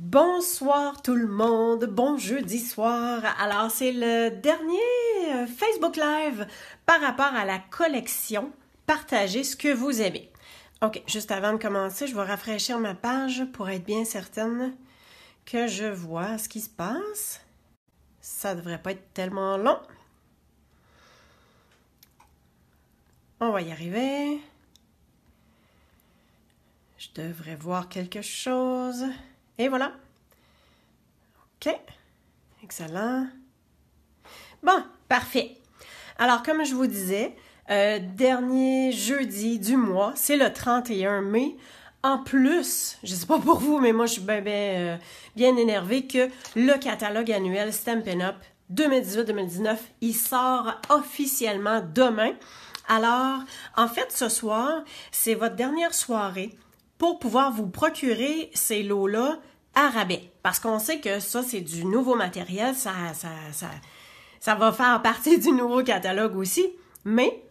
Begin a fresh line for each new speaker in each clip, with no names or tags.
Bonsoir tout le monde, bon jeudi soir. Alors c'est le dernier euh, Facebook Live par rapport à la collection. Partagez ce que vous aimez. Ok, juste avant de commencer, je vais rafraîchir ma page pour être bien certaine que je vois ce qui se passe. Ça devrait pas être tellement long. On va y arriver. Je devrais voir quelque chose. Et voilà. OK. Excellent. Bon, parfait. Alors, comme je vous disais, euh, dernier jeudi du mois, c'est le 31 mai. En plus, je sais pas pour vous, mais moi, je suis bien, bien euh, énervée que le catalogue annuel Stampin' Up 2018-2019, il sort officiellement demain. Alors, en fait, ce soir, c'est votre dernière soirée pour pouvoir vous procurer ces lots-là à rabais. Parce qu'on sait que ça, c'est du nouveau matériel, ça, ça, ça, ça va faire partie du nouveau catalogue aussi. Mais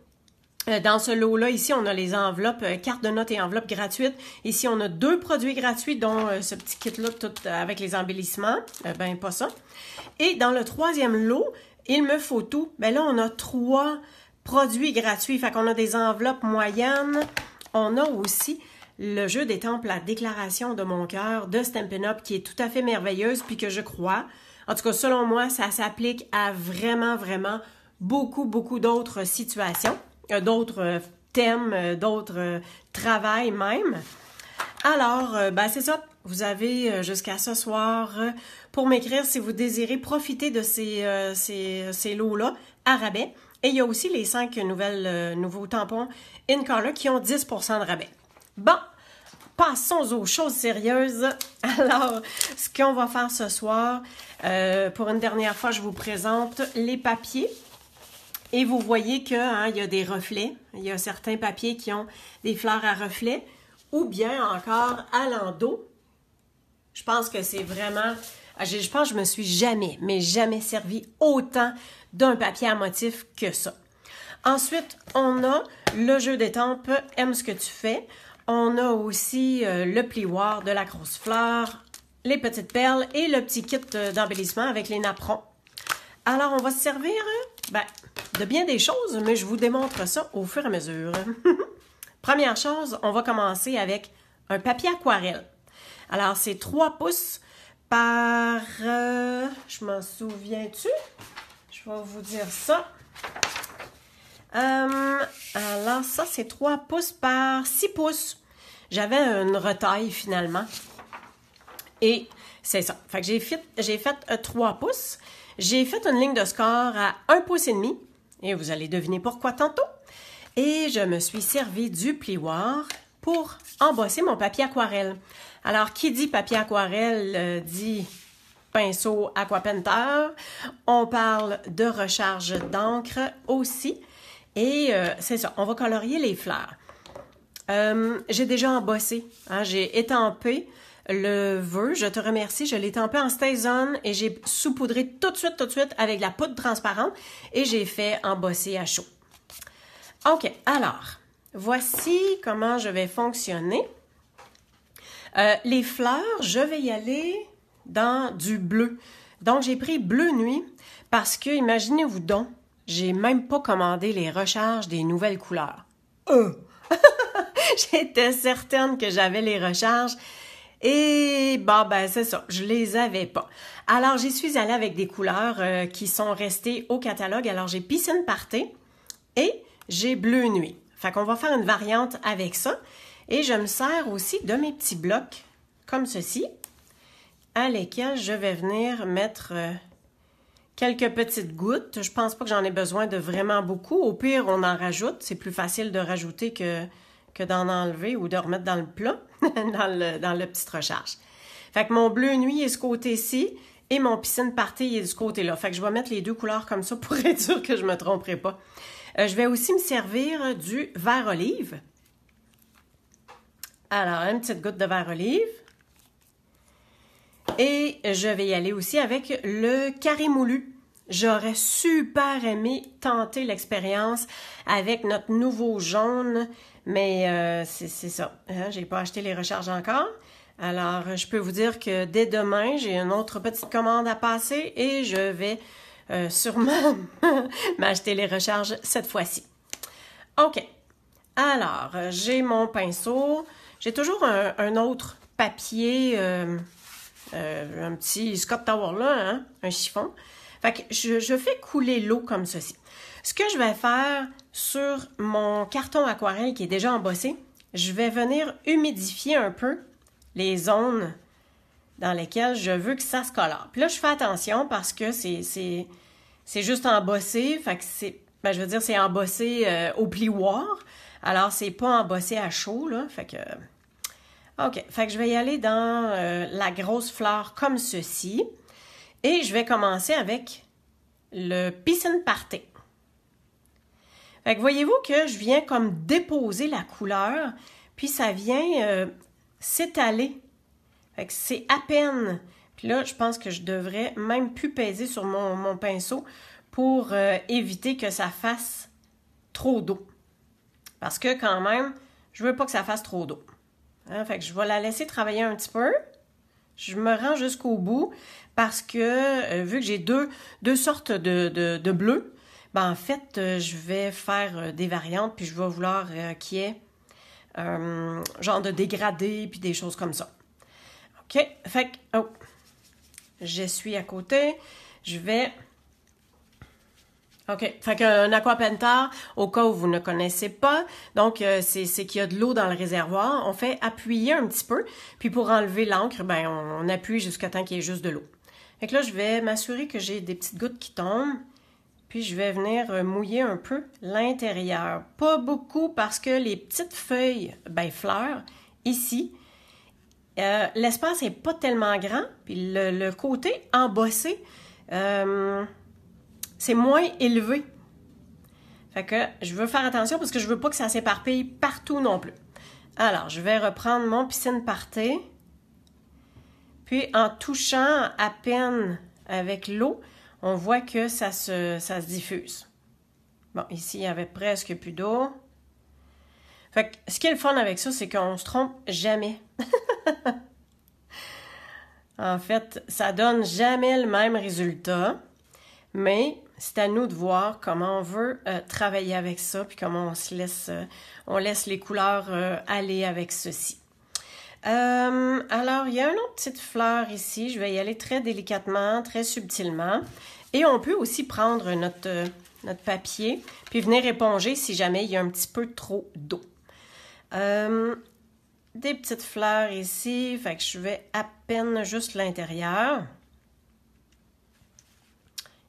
euh, dans ce lot-là, ici, on a les enveloppes, euh, cartes de notes et enveloppes gratuites. Ici, on a deux produits gratuits, dont euh, ce petit kit-là, tout avec les embellissements. ben, pas ça. Et dans le troisième lot, il me faut tout. Ben là, on a trois produits gratuits. Fait qu'on a des enveloppes moyennes. On a aussi le jeu des temples, la déclaration de mon cœur de Stampin' Up qui est tout à fait merveilleuse, puis que je crois, en tout cas selon moi, ça s'applique à vraiment, vraiment beaucoup, beaucoup d'autres situations, euh, d'autres euh, thèmes, euh, d'autres travails même. Alors, ben c'est ça. Vous avez jusqu'à ce soir pour m'écrire si vous désirez profiter de ces, ces, lots-là à rabais. Et il y a aussi les cinq nouvelles, nouveaux tampons Color qui ont 10 de rabais. Bon, passons aux choses sérieuses. Alors, ce qu'on va faire ce soir, euh, pour une dernière fois, je vous présente les papiers. Et vous voyez qu'il hein, y a des reflets. Il y a certains papiers qui ont des fleurs à reflets ou bien encore à l'endos. Je pense que c'est vraiment... Ah, je, pense que je me suis jamais, mais jamais servi autant d'un papier à motif que ça. Ensuite, on a le jeu des tempes. Aime ce que tu fais ». On a aussi euh, le plioir de la grosse fleur, les petites perles et le petit kit euh, d'embellissement avec les napperons. Alors, on va se servir euh, ben, de bien des choses, mais je vous démontre ça au fur et à mesure. Première chose, on va commencer avec un papier aquarelle. Alors, c'est 3 pouces par... je m'en souviens-tu? Je vais vous dire ça. Euh, alors ça, c'est 3 pouces par 6 pouces. J'avais une retaille finalement. Et c'est ça. Fait que j'ai fait, j'ai fait 3 euh, pouces. J'ai fait une ligne de score à 1 pouce et demi. Et vous allez deviner pourquoi tantôt. Et je me suis servi du plioir pour embosser mon papier aquarelle. Alors, qui dit papier aquarelle euh, dit pinceau aquapenter. On parle de recharge d'encre aussi. Et euh, c'est ça, on va colorier les fleurs. Euh, j'ai déjà embossé, hein. j'ai étampé le vœu, je te remercie, je l'ai étampé en Stazon et j'ai saupoudré tout de suite, tout de suite avec la poudre transparente et j'ai fait embosser à chaud. OK, alors, voici comment je vais fonctionner. Euh, les fleurs, je vais y aller dans du bleu. Donc, j'ai pris bleu nuit parce que, imaginez-vous donc, j'ai même pas commandé les recharges des nouvelles couleurs. Euh. J'étais certaine que j'avais les recharges. Et bah ben c'est ça, je les avais pas. Alors j'y suis allée avec des couleurs euh, qui sont restées au catalogue. Alors j'ai piscine party et j'ai bleu nuit. Fait qu'on va faire une variante avec ça. Et je me sers aussi de mes petits blocs comme ceci, à lesquels je vais venir mettre euh, quelques petites gouttes. Je pense pas que j'en ai besoin de vraiment beaucoup. Au pire, on en rajoute. C'est plus facile de rajouter que, que d'en enlever ou de remettre dans le plat, dans, le, dans le petit recharge. Fait que mon bleu nuit est ce côté-ci et mon piscine partie est de ce côté-là. Fait que je vais mettre les deux couleurs comme ça pour être sûr que je me tromperai pas. Euh, je vais aussi me servir du vert olive. Alors, une petite goutte de vert olive. Et je vais y aller aussi avec le carré moulu. J'aurais super aimé tenter l'expérience avec notre nouveau jaune, mais euh, c'est ça. Hein, je n'ai pas acheté les recharges encore. Alors, je peux vous dire que dès demain, j'ai une autre petite commande à passer et je vais euh, sûrement m'acheter les recharges cette fois-ci. OK. Alors, j'ai mon pinceau. J'ai toujours un, autre papier. Euh, euh, un petit Scott Tower là, hein, un chiffon. Fait que je, fais couler l'eau comme ceci. Ce que je vais faire sur mon carton aquarelle qui est déjà embossé, je vais venir humidifier un peu les zones dans lesquelles je veux que ça se colore. Puis là, je fais attention parce que c'est juste embossé, fait que c'est, ben, je veux dire, c'est embossé euh, au plioir. Alors, c'est pas embossé à chaud, là, fait que OK, fait que je vais y aller dans euh, la grosse fleur comme ceci. Et je vais commencer avec le piscine party. Fait que voyez-vous que je viens comme déposer la couleur, puis ça vient euh, s'étaler. Fait que c'est à peine. Puis là, je pense que je devrais même plus peser sur mon, pinceau pour euh, éviter que ça fasse trop d'eau. Parce que quand même, je veux pas que ça fasse trop d'eau. Hein, fait que je vais la laisser travailler un petit peu. Je me rends jusqu'au bout parce que euh, vu que j'ai deux, deux sortes de, de, bleu, ben en fait, euh, je vais faire euh, des variantes, puis je vais vouloir qu'il y ait genre de dégradé, puis des choses comme ça. OK? Fait que, oh, je suis à côté. Je vais OK. Fait qu'un euh, aquapenta, au cas où vous ne connaissez pas, donc euh, c'est, qu'il y a de l'eau dans le réservoir. On fait appuyer un petit peu, puis pour enlever l'encre, ben, on, appuie jusqu'à temps qu'il y ait juste de l'eau. Fait que là, je vais m'assurer que j'ai des petites gouttes qui tombent, puis je vais venir euh, mouiller un peu l'intérieur. Pas beaucoup parce que les petites feuilles, ben fleurs, ici, l'espace n'est pas tellement grand, puis le, côté embossé... Euh, c'est moins élevé. Fait que je veux faire attention parce que je veux pas que ça s'éparpille partout non plus. Alors, je vais reprendre mon piscine parté. Puis en touchant à peine avec l'eau, on voit que ça se, ça se diffuse. Bon, ici, il y avait presque plus d'eau. Fait que ce qui est le fun avec ça, c'est qu'on se trompe jamais. en fait, ça donne jamais le même résultat, mais c'est à nous de voir comment on veut euh, travailler avec ça, puis comment on se laisse, euh, on laisse les couleurs euh, aller avec ceci. alors, il y a une autre petite fleur ici. Je vais y aller très délicatement, très subtilement. Et on peut aussi prendre notre, notre papier, puis venir éponger si jamais il y a un petit peu trop d'eau. des petites fleurs ici, fait que je vais à peine juste l'intérieur.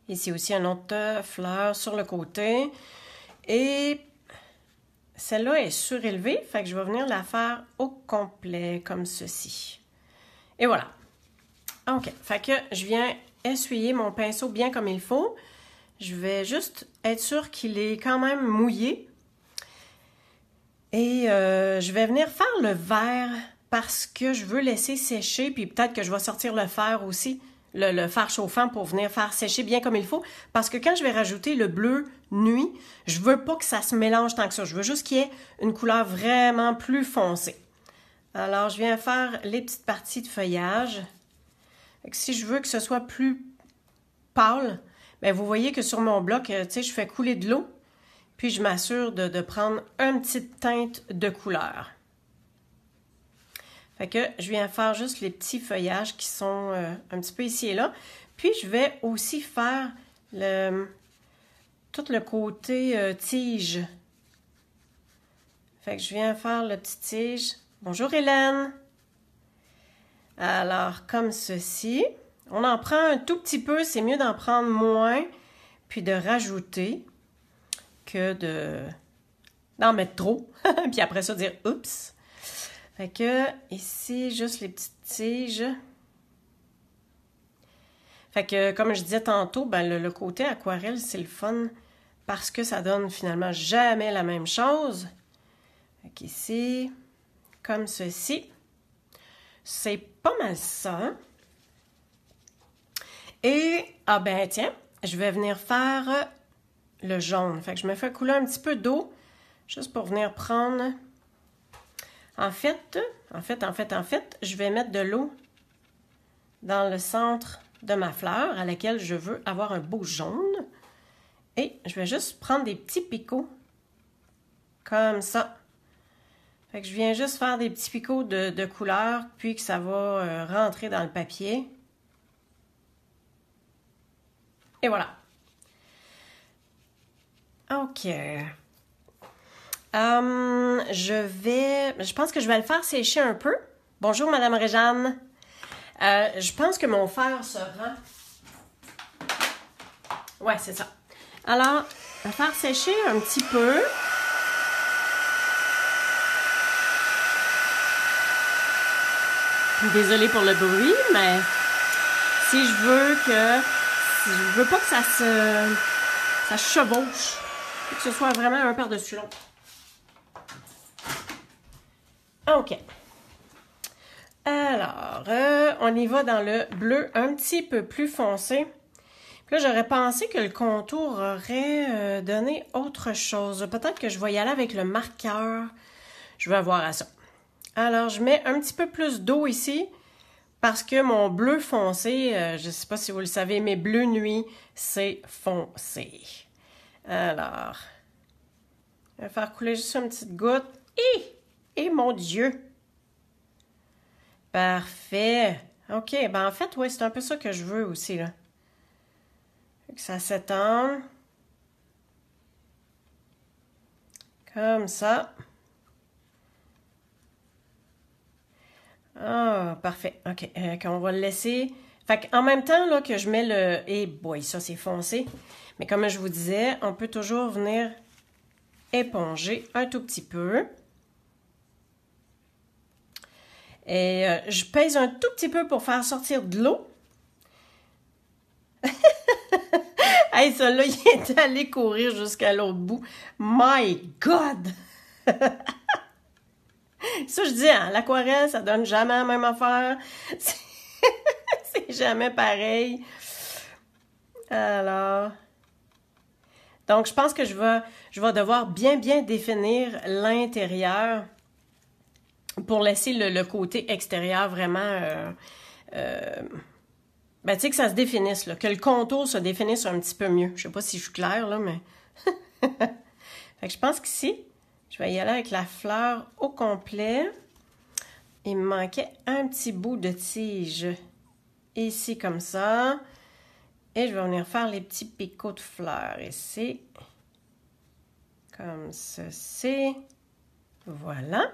Ici aussi, un autre euh, fleur sur le côté. Et celle-là est surélevée, fait que je vais venir la faire au complet, comme ceci. Et voilà. OK, fait que je viens essuyer mon pinceau bien comme il faut. Je vais juste être sûre qu'il est quand même mouillé. Et euh, je vais venir faire le vert parce que je veux laisser sécher, puis peut-être que je vais sortir le fer aussi le, le, chauffant pour venir faire sécher bien comme il faut. Parce que quand je vais rajouter le bleu nuit, je veux pas que ça se mélange tant que ça. Je veux juste qu'il y ait une couleur vraiment plus foncée. Alors, je viens faire les petites parties de feuillage. si je veux que ce soit plus pâle, mais ben, vous voyez que sur mon bloc, euh, je fais couler de l'eau. Puis, je m'assure de, de prendre une petite teinte de couleur. Fait que je viens faire juste les petits feuillages qui sont euh, un petit peu ici et là. Puis je vais aussi faire le, tout le côté euh, tige. Fait que je viens faire le petit tige. Bonjour Hélène! Alors, comme ceci. On en prend un tout petit peu, c'est mieux d'en prendre moins, puis de rajouter que de d'en mettre trop, puis après ça dire « Oups! » Fait que ici, juste les petites tiges. Fait que, comme je disais tantôt, ben, le, côté aquarelle, c'est le fun parce que ça donne finalement jamais la même chose. Fait qu'ici, comme ceci. C'est pas mal ça. Hein? Et, ah ben tiens, je vais venir faire le jaune. Fait que je me fais couler un petit peu d'eau juste pour venir prendre en fait, en fait, en fait, en fait, je vais mettre de l'eau dans le centre de ma fleur à laquelle je veux avoir un beau jaune. Et je vais juste prendre des petits picots comme ça. Fait que je viens juste faire des petits picots de, de couleur, puis que ça va euh, rentrer dans le papier. Et voilà. OK. Hum, je vais. Je pense que je vais le faire sécher un peu. Bonjour, Madame Réjeanne. Euh, je pense que mon fer se rend. Ouais, c'est ça. Alors, le faire sécher un petit peu. Désolée pour le bruit, mais si je veux que. je veux pas que ça se. ça chevauche. Que ce soit vraiment un par-dessus l'autre. Ah, OK. Alors, euh, on y va dans le bleu un petit peu plus foncé. Puis là, j'aurais pensé que le contour aurait euh, donné autre chose. Peut-être que je vais y aller avec le marqueur. Je vais voir à ça. Alors, je mets un petit peu plus d'eau ici parce que mon bleu foncé, euh, je ne sais pas si vous le savez, mais bleu nuit, c'est foncé. Alors, je vais faire couler juste une petite goutte. et et mon Dieu! Parfait. OK. Ben, en fait, oui, c'est un peu ça que je veux aussi, là. Que ça s'étend. Comme ça. Ah, parfait. OK. Euh, qu'on on va le laisser. Fait en même temps, là, que je mets le. et eh, boy, ça, c'est foncé. Mais comme je vous disais, on peut toujours venir éponger un tout petit peu. Et euh, je pèse un tout petit peu pour faire sortir de l'eau. hey, celui-là, il est allé courir jusqu'à l'autre bout. My God! ça, je dis, hein, l'aquarelle, ça donne jamais la même affaire. C'est jamais pareil. Alors. Donc, je pense que je vais, je vais devoir bien, bien définir l'intérieur pour laisser le, côté extérieur vraiment. Euh, euh, ben, tu sais, que ça se définisse, là, que le contour se définisse un petit peu mieux. Je sais pas si je suis claire, là, mais. fait que je pense qu'ici, je vais y aller avec la fleur au complet. Il me manquait un petit bout de tige ici, comme ça. Et je vais venir faire les petits picots de fleurs ici. Comme ceci. Voilà.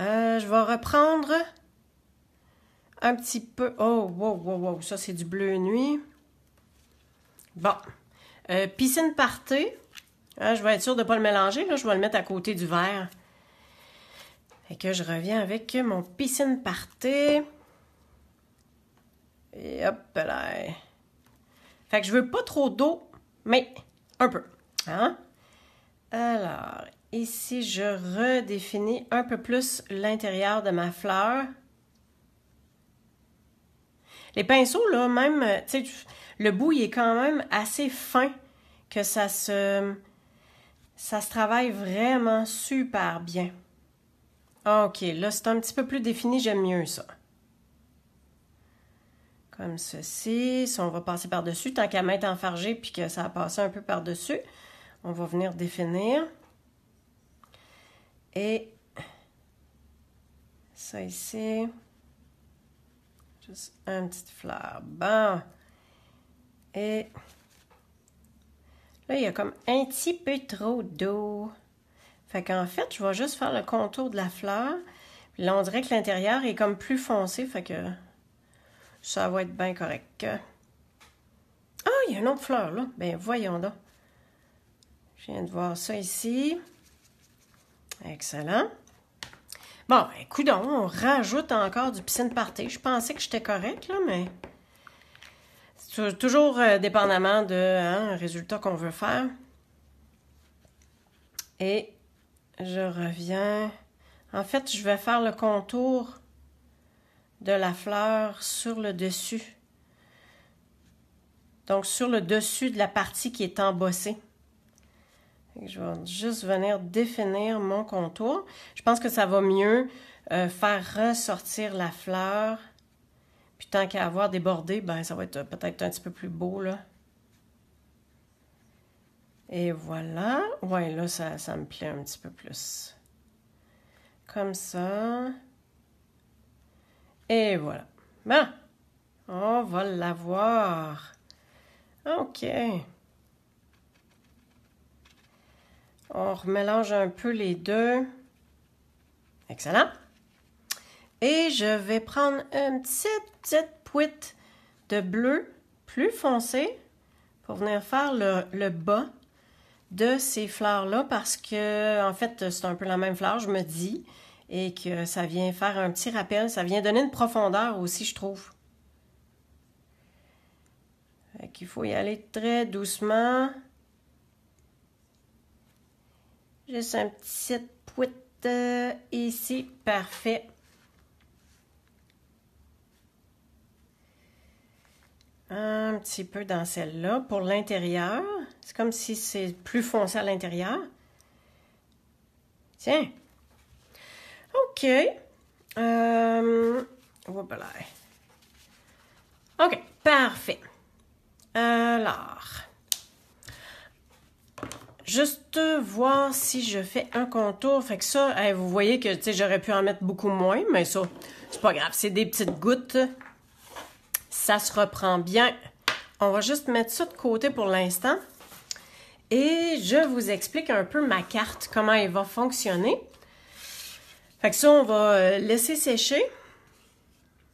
Euh, je vais reprendre un petit peu. Oh, wow, wow, wow. Ça, c'est du bleu nuit. Bon. Euh, piscine party. Hein, je vais être sûre de ne pas le mélanger. Je vais le mettre à côté du verre. Et que je reviens avec mon piscine party. Et hop là. Fait que je veux pas trop d'eau, mais un peu. Hein? Alors, Ici, si je redéfinis un peu plus l'intérieur de ma fleur, les pinceaux, là, même, euh, tu sais, le bout, il est quand même assez fin que ça se, ça se travaille vraiment super bien. OK, là, c'est un petit peu plus défini, j'aime mieux ça. Comme ceci. on va passer par-dessus. Tant qu'à mettre enfargé puis que ça a passé un peu par-dessus, on va venir définir. Et ça ici. Juste une petite fleur. Bon. Et là, il y a comme un petit peu trop d'eau. Fait qu'en fait, je vais juste faire le contour de la fleur. Puis là, on dirait que l'intérieur est comme plus foncé. Fait que ça va être bien correct. Ah, il y a une autre fleur là. Ben voyons là. Je viens de voir ça ici. Excellent. Bon, ben, écoute, on rajoute encore du piscine party. Je pensais que j'étais correct, là, mais c'est toujours euh, dépendamment de hein, un résultat qu'on veut faire. Et je reviens. En fait, je vais faire le contour de la fleur sur le dessus. Donc, sur le dessus de la partie qui est embossée. Je vais juste venir définir mon contour. Je pense que ça va mieux euh, faire ressortir la fleur. Puis tant qu'à avoir débordé, ben, ça va être euh, peut-être un petit peu plus beau, là. Et voilà. Ouais, là, ça, ça me plaît un petit peu plus. Comme ça. Et voilà. Ben, on va l'avoir. OK. On remélange un peu les deux. Excellent. Et je vais prendre une petite, petite pouite de bleu plus foncé pour venir faire le, bas de ces fleurs-là parce que, en fait, c'est un peu la même fleur, je me dis, et que ça vient faire un petit rappel, ça vient donner une profondeur aussi, je trouve. Fait Il faut y aller très doucement. Juste un petit pouit euh, ici. Parfait. Un petit peu dans celle-là pour l'intérieur. C'est comme si c'est plus foncé à l'intérieur. Tiens. OK. Euh, OK, parfait. Euh, Alors... Juste voir si je fais un contour. Fait que ça, vous voyez que j'aurais pu en mettre beaucoup moins, mais ça, c'est pas grave. C'est des petites gouttes. Ça se reprend bien. On va juste mettre ça de côté pour l'instant. Et je vous explique un peu ma carte, comment elle va fonctionner. Fait que ça, on va euh, laisser sécher.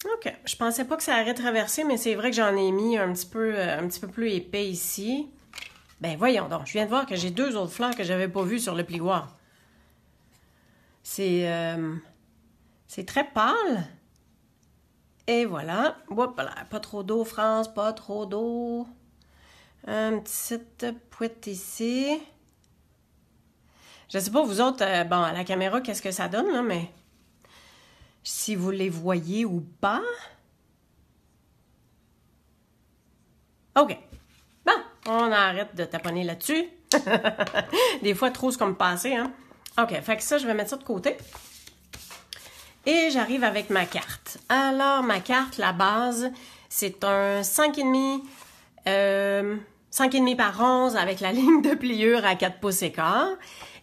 OK. Je pensais pas que ça allait traverser, mais c'est vrai que j'en ai mis un petit peu, euh, un petit peu plus épais ici. Ben voyons donc, je viens de voir que j'ai deux autres fleurs que j'avais pas vues sur le plioir. C'est euh, c'est très pâle. Et voilà. Voilà, pas trop d'eau, France, pas trop d'eau. Un petit pouette ici. Je sais pas, vous autres, euh, bon, à la caméra, qu'est-ce que ça donne, là, mais si vous les voyez ou pas. OK on arrête de taponner là-dessus. Des fois, trop, ce comme passer, Hein? OK, fait que ça, je vais mettre ça de côté. Et j'arrive avec ma carte. Alors, ma carte, la base, c'est un 5,5 euh, par 11 avec la ligne de pliure à 4 pouces et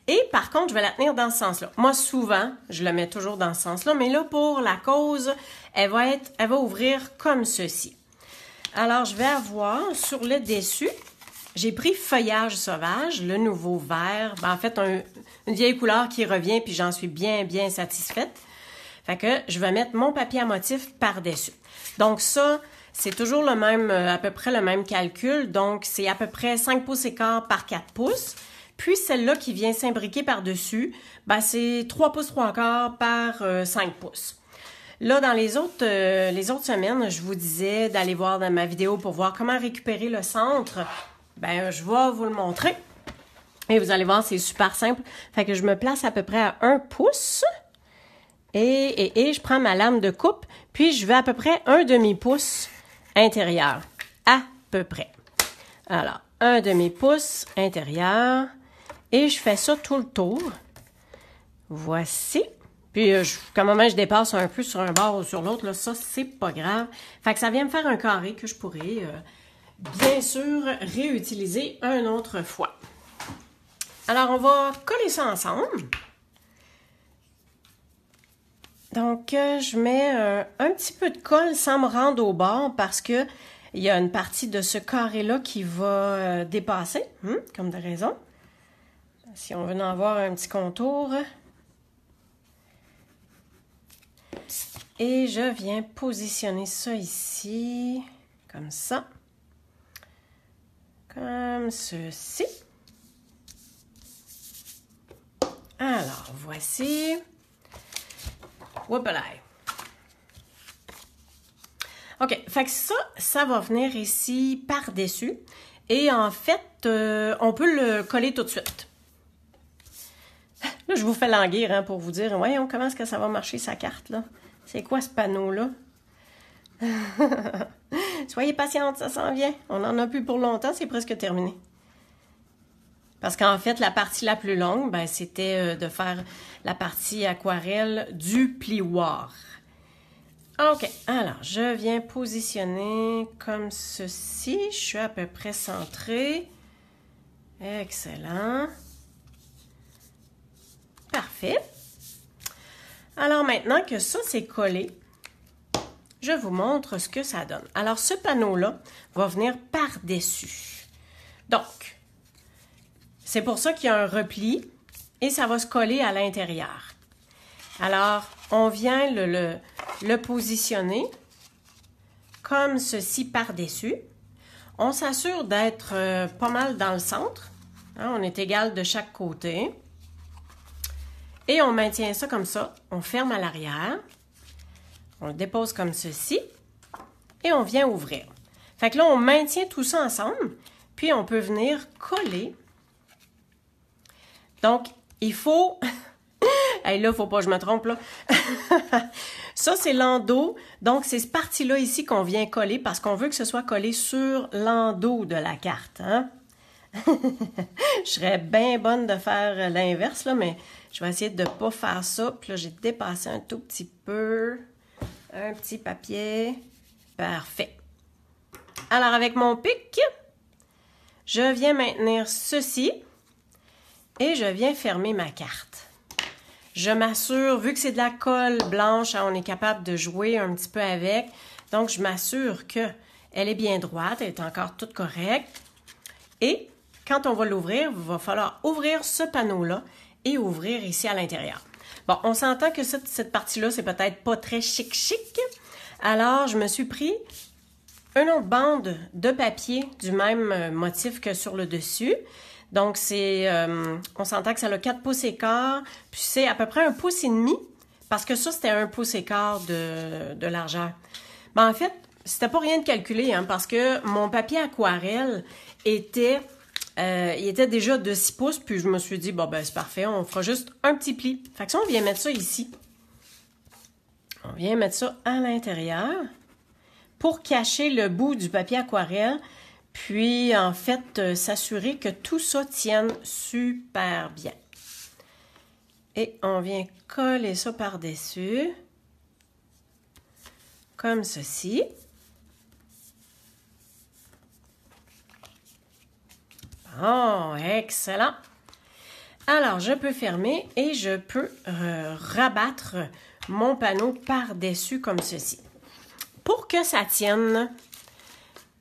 Et par contre, je vais la tenir dans ce sens-là. Moi, souvent, je la mets toujours dans ce sens-là, mais là, pour la cause, elle va être, elle va ouvrir comme ceci. Alors, je vais avoir sur le dessus, j'ai pris Feuillage sauvage, le nouveau vert. Ben, en fait, une vieille couleur qui revient, puis j'en suis bien, bien satisfaite. Fait que je vais mettre mon papier à motif par-dessus. Donc ça, c'est toujours le même, euh, à peu près le même calcul. Donc, c'est à peu près 5 pouces et quart par 4 pouces. Puis celle-là qui vient s'imbriquer par-dessus, ben, c'est 3 pouces 3 quarts par 5 euh, pouces. Là, dans les autres, euh, les autres semaines, je vous disais d'aller voir dans ma vidéo pour voir comment récupérer le centre. Ben, je vais vous le montrer. Et vous allez voir, c'est super simple. Fait que je me place à peu près à un pouce. Et, et je prends ma lame de coupe. Puis je vais à peu près un demi-pouce intérieur. À peu près. Alors, un demi-pouce intérieur. Et je fais ça tout le tour. Voici. Puis quand euh, même je dépasse un peu sur un bord ou sur l'autre, ça, c'est pas grave. Fait que ça vient me faire un carré que je pourrais, euh, bien sûr, réutiliser une autre fois. Alors, on va coller ça ensemble. Donc, euh, je mets un, petit peu de colle sans me rendre au bord parce que il y a une partie de ce carré-là qui va dépasser, hmm, comme de raison. Si on veut en avoir un petit contour, et je viens positionner ça ici, comme ça, comme ceci. Alors, voici. Whoopalay. OK, fait ça, ça va venir ici par-dessus. Et en fait, euh, on peut le coller tout de suite. Là, je vous fais languir hein, pour vous dire, voyons, comment est-ce que ça va marcher sa carte, là? C'est quoi ce panneau-là? Soyez patiente, ça s'en vient. On n'en a plus pour longtemps, c'est presque terminé. Parce qu'en fait, la partie la plus longue, ben, c'était euh, de faire la partie aquarelle du plioir. OK, alors je viens positionner comme ceci. Je suis à peu près centrée. Excellent. Parfait. Alors maintenant que ça s'est collé, je vous montre ce que ça donne. Alors ce panneau-là va venir par-dessus. Donc, c'est pour ça qu'il y a un repli et ça va se coller à l'intérieur. Alors, on vient le, positionner comme ceci par-dessus. On s'assure d'être euh, pas mal dans le centre. Hein, on est égal de chaque côté. Et on maintient ça comme ça. On ferme à l'arrière. On le dépose comme ceci. Et on vient ouvrir. Fait que là, on maintient tout ça ensemble. Puis on peut venir coller. Donc, il faut... hey, là, faut pas que je me trompe, là. ça, c'est l'endos. Donc, c'est cette partie-là ici qu'on vient coller parce qu'on veut que ce soit collé sur l'endos de la carte. Hein? je serais bien bonne de faire l'inverse, là, mais je vais essayer de ne pas faire ça. Puis là, j'ai dépassé un tout petit peu. Un petit papier. Parfait. Alors, avec mon pic, je viens maintenir ceci et je viens fermer ma carte. Je m'assure, vu que c'est de la colle blanche, hein, on est capable de jouer un petit peu avec. Donc, je m'assure que elle est bien droite, elle est encore toute correcte. Et quand on va l'ouvrir, il va falloir ouvrir ce panneau-là et ouvrir ici à l'intérieur. Bon, on s'entend que cette, partie-là, c'est peut-être pas très chic-chic. Alors, je me suis pris une autre bande de papier du même euh, motif que sur le dessus. Donc, c'est, euh, on s'entend que ça a 4 pouces écart, puis c'est à peu près un pouce et demi, parce que ça, c'était un pouce écart de, de largeur. Ben, en fait, c'était pas rien de calculer hein, parce que mon papier aquarelle était euh, il était déjà de 6 pouces, puis je me suis dit, bon, ben, c'est parfait, on fera juste un petit pli. Fait que ça, on vient mettre ça ici, on vient mettre ça à l'intérieur pour cacher le bout du papier aquarelle, puis en fait euh, s'assurer que tout ça tienne super bien. Et on vient coller ça par-dessus, comme ceci. Oh, excellent. Alors, je peux fermer et je peux euh, rabattre mon panneau par-dessus comme ceci. Pour que ça tienne,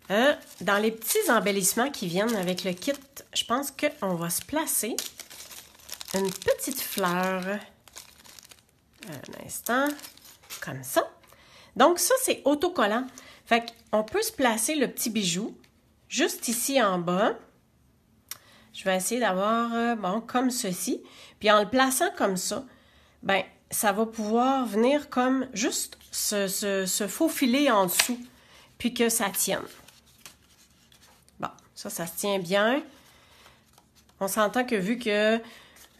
hein, dans les petits embellissements qui viennent avec le kit, je pense qu'on va se placer une petite fleur. Un instant, comme ça. Donc ça, c'est autocollant. Fait qu'on peut se placer le petit bijou juste ici en bas je vais essayer d'avoir, euh, bon, comme ceci. Puis en le plaçant comme ça, ben, ça va pouvoir venir comme juste se, se, se faufiler en dessous, puis que ça tienne. Bon, ça, ça se tient bien. On s'entend que vu que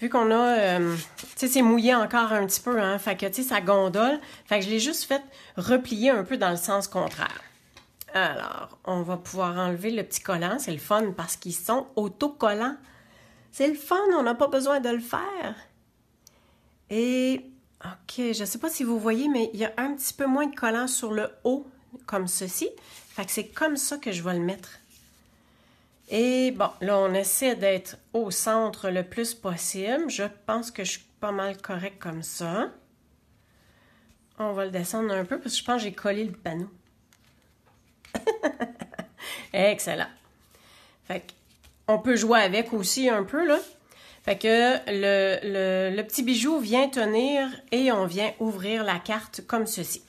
vu qu'on a, euh, tu sais, c'est mouillé encore un petit peu, hein, fait que, tu sais, ça gondole, fait que je l'ai juste fait replier un peu dans le sens contraire. Alors, on va pouvoir enlever le petit collant. C'est le fun parce qu'ils sont autocollants. C'est le fun, on n'a pas besoin de le faire. Et, OK, je ne sais pas si vous voyez, mais il y a un petit peu moins de collant sur le haut, comme ceci. Fait que c'est comme ça que je vais le mettre. Et bon, là, on essaie d'être au centre le plus possible. Je pense que je suis pas mal correct comme ça. On va le descendre un peu parce que je pense que j'ai collé le panneau. Excellent. Fait on peut jouer avec aussi un peu, là. Fait que le, le, petit bijou vient tenir et on vient ouvrir la carte comme ceci.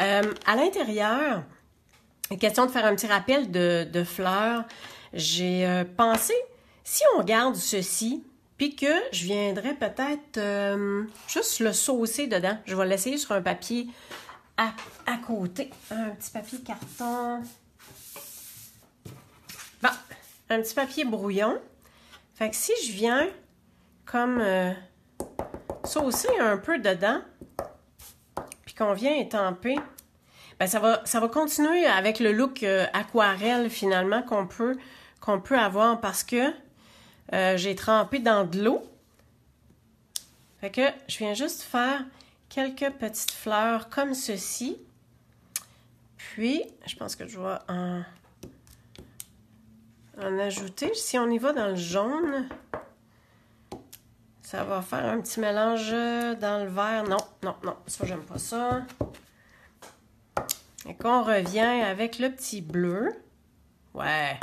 Euh, à l'intérieur, question de faire un petit rappel de, fleurs, j'ai euh, pensé, si on garde ceci, puis que je viendrais peut-être euh, juste le saucer dedans. Je vais l'essayer sur un papier à, côté. Un petit papier carton. Bon, un petit papier brouillon. Fait que si je viens comme ça euh, saucer un peu dedans, puis qu'on vient étamper, ben ça va, ça va continuer avec le look euh, aquarelle finalement qu'on peut, peut avoir parce que euh, j'ai trempé dans de l'eau. Fait que je viens juste faire quelques petites fleurs comme ceci. Puis, je pense que je vais en, ajouter. Si on y va dans le jaune, ça va faire un petit mélange dans le vert. Non, non, non, ça, j'aime pas ça. Et qu'on revient avec le petit bleu. Ouais,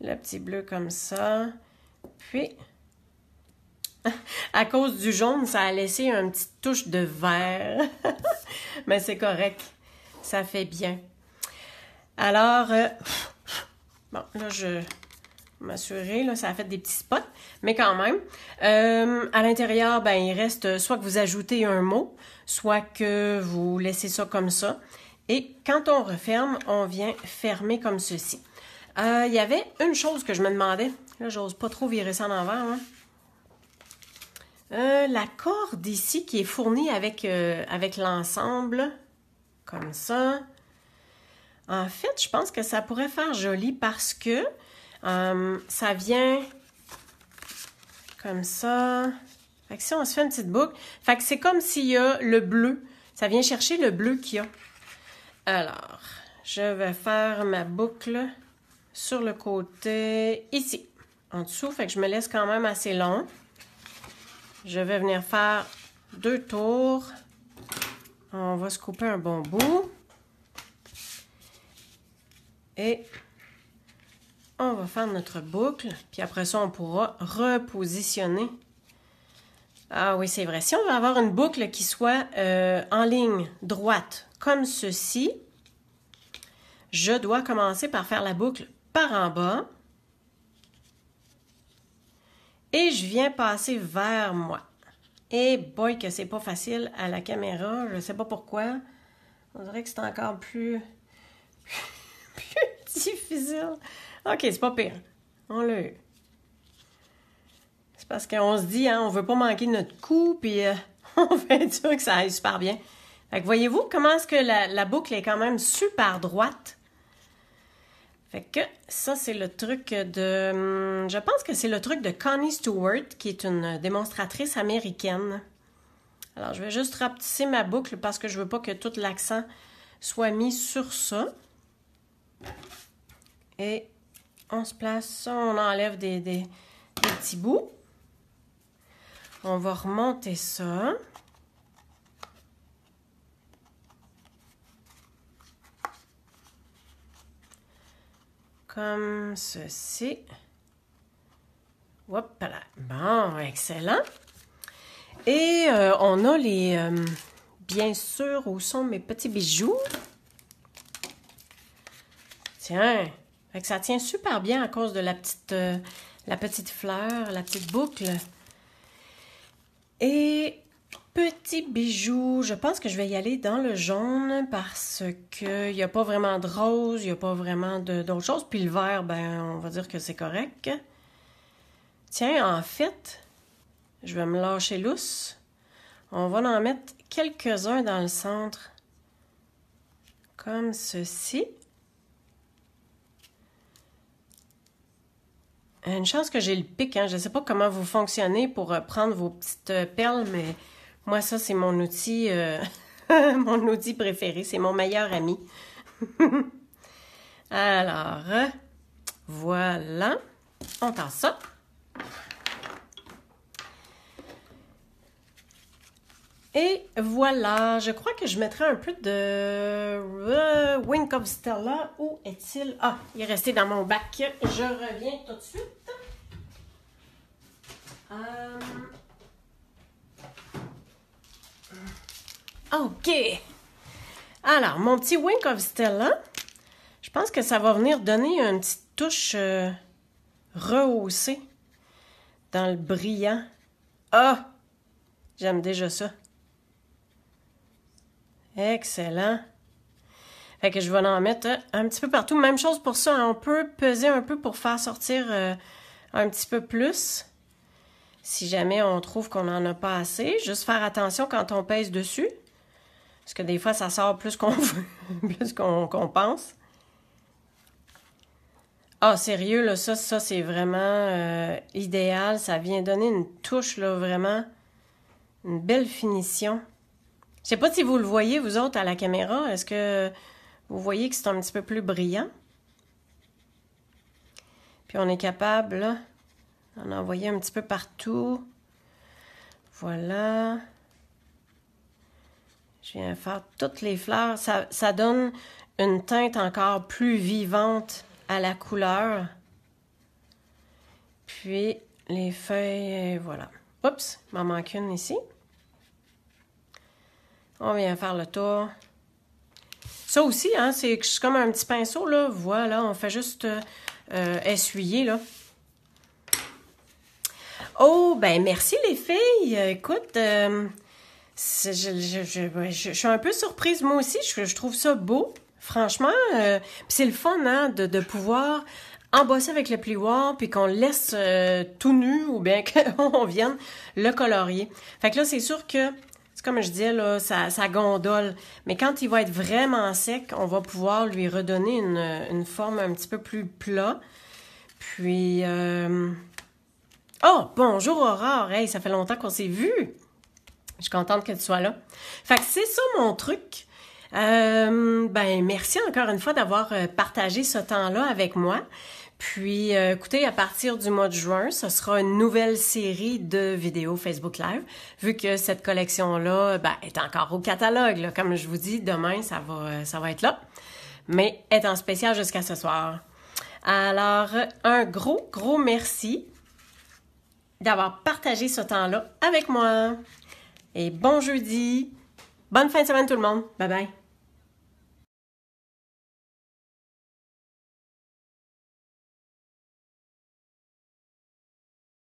le petit bleu comme ça. Puis, à cause du jaune, ça a laissé une petite touche de vert. Mais c'est correct. Ça fait bien. Alors, euh, bon, là, je m'assurer, là, ça a fait des petits spots, mais quand même. Euh, à l'intérieur, ben, il reste soit que vous ajoutez un mot, soit que vous laissez ça comme ça. Et quand on referme, on vient fermer comme ceci. Euh, il y avait une chose que je me demandais. Là, j'ose pas trop virer ça en envers. Hein. Euh, la corde ici qui est fournie avec, euh, avec l'ensemble, comme ça. En fait, je pense que ça pourrait faire joli parce que euh, ça vient comme ça. Fait que si on se fait une petite boucle, fait que c'est comme s'il y a le bleu. Ça vient chercher le bleu qu'il y a. Alors, je vais faire ma boucle sur le côté ici, en dessous. Fait que je me laisse quand même assez long. Je vais venir faire deux tours. On va se couper un bon bout. Et on va faire notre boucle. Puis après ça, on pourra repositionner. Ah oui, c'est vrai. Si on veut avoir une boucle qui soit euh, en ligne droite, comme ceci, je dois commencer par faire la boucle par en bas. Et je viens passer vers moi. Et boy, que c'est pas facile à la caméra. Je sais pas pourquoi. On dirait que c'est encore plus. plus difficile. Ok, c'est pas pire. On l'a eu. C'est parce qu'on se dit, hein, on veut pas manquer notre coup, puis euh, on fait sûr que ça aille super bien. Fait que voyez-vous comment est-ce que la, la boucle est quand même super droite. Fait que ça, c'est le truc de. Hum, je pense que c'est le truc de Connie Stewart, qui est une démonstratrice américaine. Alors, je vais juste rapetisser ma boucle parce que je veux pas que tout l'accent soit mis sur ça. Et on se place, on enlève des petits bouts. On va remonter ça. comme ceci. Hop là. Bon, excellent. Et euh, on a les, euh, bien sûr, où sont mes petits bijoux. Tiens, ça tient super bien à cause de la petite, euh, la petite fleur, la petite boucle. Et Petit bijoux. Je pense que je vais y aller dans le jaune parce qu'il n'y a pas vraiment de rose, il n'y a pas vraiment d'autre chose. Puis le vert, ben, on va dire que c'est correct. Tiens, en fait, je vais me lâcher lousse. On va en mettre quelques-uns dans le centre, comme ceci. Une chance que j'ai le pic. Hein. Je ne sais pas comment vous fonctionnez pour euh, prendre vos petites euh, perles, mais moi, ça, c'est mon outil, euh, mon outil préféré. C'est mon meilleur ami. Alors, voilà. On tasse ça. Et voilà, je crois que je mettrai un peu de euh, Wink of Stella. Où est-il? Ah, il est resté dans mon bac. Je reviens tout de suite. OK. Alors, mon petit Wink of Stella, je pense que ça va venir donner une petite touche euh, rehaussée dans le brillant. Ah! J'aime déjà ça. Excellent. Fait que je vais en mettre euh, un petit peu partout. Même chose pour ça, on peut peser un peu pour faire sortir euh, un petit peu plus. Si jamais on trouve qu'on n'en a pas assez, juste faire attention quand on pèse dessus. Parce que des fois, ça sort plus qu'on plus qu'on pense. Ah, sérieux, là, ça, ça c'est vraiment euh, idéal. Ça vient donner une touche, là, vraiment. Une belle finition. Je sais pas si vous le voyez, vous autres, à la caméra. Est-ce que vous voyez que c'est un petit peu plus brillant? Puis on est capable, là, d'en envoyer un petit peu partout. Voilà. Je viens faire toutes les fleurs. Ça, donne une teinte encore plus vivante à la couleur. Puis les feuilles, euh, voilà. Oups, il m'en manque une ici. On vient faire le tour. Ça aussi, hein, c'est comme un petit pinceau, là. Voilà, on fait juste euh, euh, essuyer, là. Oh, ben merci les filles. Écoute, je, je, suis un peu surprise, moi aussi. Je, trouve ça beau, franchement. Euh, c'est le fun hein, de, de pouvoir embosser avec le plioir, puis qu'on laisse euh, tout nu ou bien qu'on vienne le colorier. Fait que là, c'est sûr que, c'est comme je disais, là, ça, gondole. Mais quand il va être vraiment sec, on va pouvoir lui redonner une, une forme un petit peu plus plat. Puis... Euh, oh, bonjour Aurore! Hey, ça fait longtemps qu'on s'est vu! Je suis contente que tu sois là. Fait que c'est ça mon truc. Euh, ben merci encore une fois d'avoir euh, partagé ce temps-là avec moi. Puis, euh, écoutez, à partir du mois de juin, ce sera une nouvelle série de vidéos Facebook Live, vu que cette collection-là ben, est encore au catalogue. Comme je vous dis, demain, ça va, ça va être là, mais est en spécial jusqu'à ce soir. Alors, un gros, gros merci d'avoir partagé ce temps-là avec moi et bon jeudi. Bonne fin de semaine tout le monde. Bye bye.